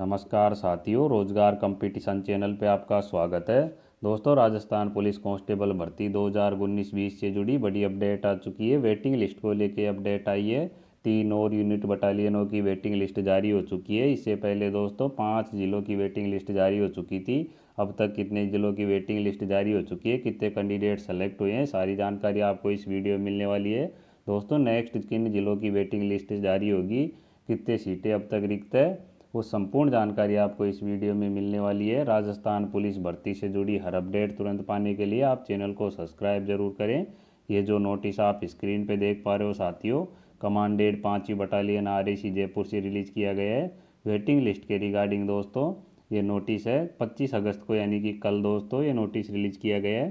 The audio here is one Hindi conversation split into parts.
नमस्कार साथियों रोजगार कंपटीशन चैनल पे आपका स्वागत है दोस्तों राजस्थान पुलिस कांस्टेबल भर्ती 2019-20 से जुड़ी बड़ी अपडेट आ चुकी है वेटिंग लिस्ट को लेके अपडेट आई है तीन और यूनिट बटालियनों की वेटिंग लिस्ट जारी हो चुकी है इससे पहले दोस्तों पाँच जिलों की वेटिंग लिस्ट जारी हो चुकी थी अब तक कितने ज़िलों की वेटिंग लिस्ट जारी हो चुकी है कितने कैंडिडेट सेलेक्ट हुए हैं सारी जानकारी आपको इस वीडियो में मिलने वाली है दोस्तों नेक्स्ट किन ज़िलों की वेटिंग लिस्ट जारी होगी कितने सीटें अब तक रिक्त है वो संपूर्ण जानकारी आपको इस वीडियो में मिलने वाली है राजस्थान पुलिस भर्ती से जुड़ी हर अपडेट तुरंत पाने के लिए आप चैनल को सब्सक्राइब जरूर करें ये जो नोटिस आप स्क्रीन पे देख पा रहे हो साथियों कमांडेड पाँचवीं बटालियन आर जयपुर से रिलीज़ किया गया है वेटिंग लिस्ट के रिगार्डिंग दोस्तों ये नोटिस है पच्चीस अगस्त को यानी कि कल दोस्तों ये नोटिस रिलीज़ किया गया है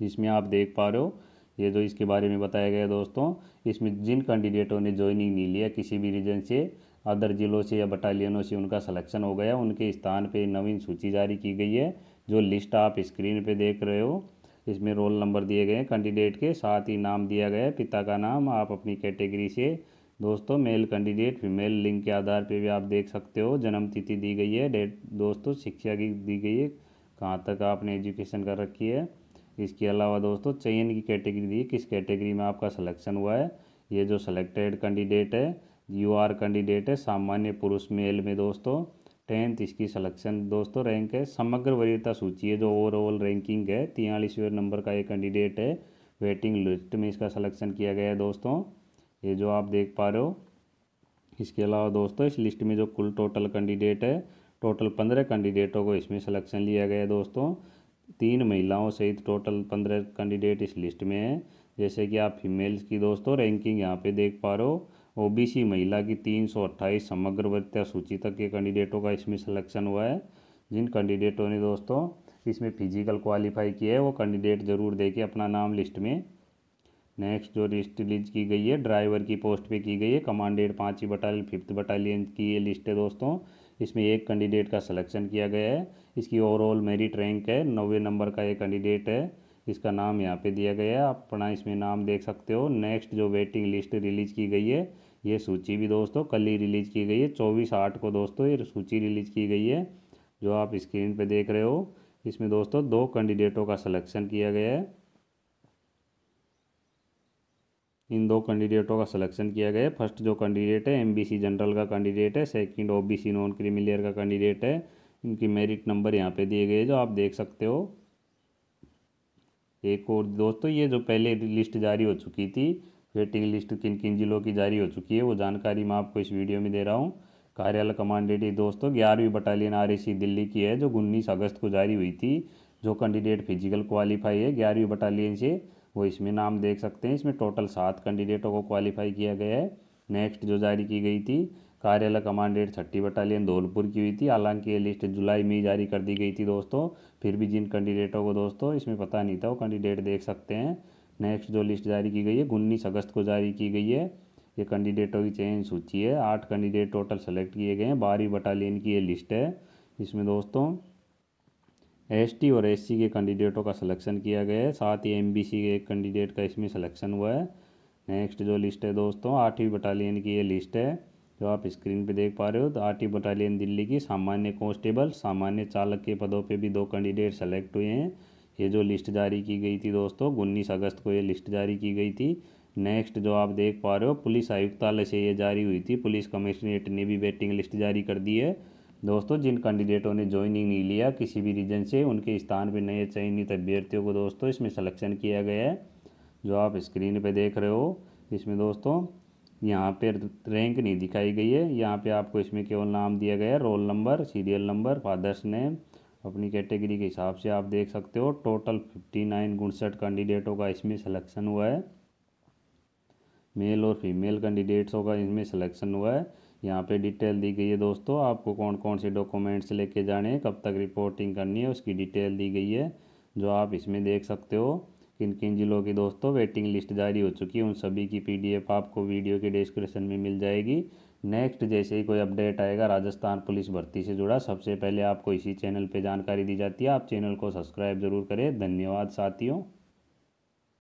जिसमें आप देख पा रहे हो ये जो इसके बारे में बताया गया दोस्तों इसमें जिन कैंडिडेटों ने ज्वाइनिंग नहीं लिया किसी भी रीजन से अदर ज़िलों से या बटालियनों से उनका सिलेक्शन हो गया उनके स्थान पे नवीन सूची जारी की गई है जो लिस्ट आप स्क्रीन पे देख रहे हो इसमें रोल नंबर दिए गए हैं कैंडिडेट के साथ ही नाम दिया गया है पिता का नाम आप अपनी कैटेगरी से दोस्तों मेल कैंडिडेट फीमेल लिंक के आधार पर भी आप देख सकते हो जन्म तिथि दी गई है डेट दोस्तों शिक्षा की दी गई है कहाँ तक आपने एजुकेशन कर रखी है इसके अलावा दोस्तों चयन की कैटेगरी दी किस कैटेगरी में आपका सिलेक्शन हुआ है ये जो सिलेक्टेड कैंडिडेट है यू आर कैंडिडेट है सामान्य पुरुष मेल में दोस्तों टेंथ इसकी सिलेक्शन दोस्तों रैंक है समग्र वरीयता सूची है जो ओवरऑल रैंकिंग है तियालीसवें नंबर का ये कैंडिडेट है वेटिंग लिस्ट में इसका सिलेक्शन किया गया है दोस्तों ये जो आप देख पा रहे हो इसके अलावा दोस्तों इस लिस्ट में जो कुल टोटल कैंडिडेट है टोटल पंद्रह कैंडिडेटों को इसमें सिलेक्शन लिया गया है दोस्तों तीन महिलाओं सहित टोटल पंद्रह कैंडिडेट इस लिस्ट में है जैसे कि आप फीमेल्स की दोस्तों रैंकिंग यहाँ पे देख पा रहे हो ओबीसी महिला की तीन सौ अट्ठाईस समग्र वृत्या सूची तक के कैंडिडेटों का इसमें सिलेक्शन हुआ है जिन कैंडिडेटों ने दोस्तों इसमें फिजिकल क्वालिफाई किया है वो कैंडिडेट ज़रूर देके अपना नाम लिस्ट में नेक्स्ट जो लिस्ट रिलीज की गई है ड्राइवर की पोस्ट पे की गई है कमांडेड पाँचवीं बटालियन फिफ्थ बटालियन की ये लिस्ट है दोस्तों इसमें एक कैंडिडेट का सिलेक्शन किया गया है इसकी ओवरऑल मेरिट रैंक है नब्बे नंबर का ये कैंडिडेट है इसका नाम यहाँ पे दिया गया है आप अपना इसमें नाम देख सकते हो नेक्स्ट जो वेटिंग लिस्ट रिलीज की गई है ये सूची भी दोस्तों कल ही रिलीज़ की गई है चौबीस आठ को दोस्तों ये सूची रिलीज़ की गई है जो आप स्क्रीन पे देख रहे हो इसमें दोस्तों दो कैंडिडेटों का सिलेक्शन किया गया है इन दो कैंडिडेटों का सिलेक्शन किया गया है फर्स्ट जो कैंडिडेट है एमबीसी जनरल का कैंडिडेट है सेकंड ओबीसी नॉन क्रीमिलियर का कैंडिडेट है इनकी मेरिट नंबर यहाँ पे दिए गए जो आप देख सकते हो एक और दोस्तों ये जो पहले लिस्ट जारी हो चुकी थी वेटिंग लिस्ट किन किन जिलों की जारी हो चुकी है वो जानकारी मैं आपको इस वीडियो में दे रहा हूँ कार्यालय ये दोस्तों ग्यारहवीं बटालियन आर दिल्ली की है जो उन्नीस अगस्त को जारी हुई थी जो कैंडिडेट फिजिकल क्वालिफाई है ग्यारहवीं बटालियन से वो इसमें नाम देख सकते हैं इसमें टोटल सात कैंडिडेटों को क्वालिफाई किया गया है नेक्स्ट जो जारी की गई थी कार्यालय कमांडेंट छठी बटालियन धौलपुर की हुई थी हालांकि ये लिस्ट जुलाई में ही जारी कर दी गई थी दोस्तों फिर भी जिन कैंडिडेटों को दोस्तों इसमें पता नहीं था वो कैंडिडेट देख सकते हैं नेक्स्ट जो लिस्ट जारी की गई है उन्नीस अगस्त को जारी की गई है ये कैंडिडेटों की चयन सूची है आठ कैंडिडेट टोटल सेलेक्ट किए गए हैं बारहवीं बटालियन की ये लिस्ट है इसमें दोस्तों एसटी और एससी के कैंडिडेटों का सिलेक्शन किया गया है साथ ही एमबीसी के एक कैंडिडेट का इसमें सिलेक्शन हुआ है नेक्स्ट जो लिस्ट है दोस्तों आठवीं बटालियन की ये लिस्ट है जो आप स्क्रीन पे देख पा रहे हो तो आठवीं बटालियन दिल्ली की सामान्य कांस्टेबल सामान्य चालक के पदों पे भी दो कैंडिडेट सेलेक्ट हुए हैं ये जो लिस्ट जारी की गई थी दोस्तों उन्नीस अगस्त को ये लिस्ट जारी की गई थी नेक्स्ट जो आप देख पा रहे हो पुलिस आयुक्तालय से ये जारी हुई थी पुलिस कमिश्नरेट ने भी वेटिंग लिस्ट जारी कर दी है दोस्तों जिन कैंडिडेटों ने ज्वाइनिंग नहीं लिया किसी भी रीजन से उनके स्थान पर नए चयनित अभ्यर्थियों को दोस्तों इसमें सलेक्शन किया गया है जो आप स्क्रीन पर देख रहे हो इसमें दोस्तों यहाँ पर रैंक नहीं दिखाई गई है यहाँ पर आपको इसमें केवल नाम दिया गया है roll number serial number father's name अपनी कैटेगरी के हिसाब से आप देख सकते हो टोटल फिफ्टी नाइन गुणसठ कैंडिडेटों का इसमें सिलेक्शन हुआ है मेल और फीमेल कैंडिडेट्सों का इसमें सिलेक्शन हुआ है यहाँ पे डिटेल दी गई है दोस्तों आपको कौन कौन से डॉक्यूमेंट्स लेके जाने हैं कब तक रिपोर्टिंग करनी है उसकी डिटेल दी गई है जो आप इसमें देख सकते हो किन किन जिलों की दोस्तों वेटिंग लिस्ट जारी हो चुकी है उन सभी की पीडीएफ आपको वीडियो के डिस्क्रिप्शन में मिल जाएगी नेक्स्ट जैसे ही कोई अपडेट आएगा राजस्थान पुलिस भर्ती से जुड़ा सबसे पहले आपको इसी चैनल पे जानकारी दी जाती है आप चैनल को सब्सक्राइब जरूर करें धन्यवाद साथियों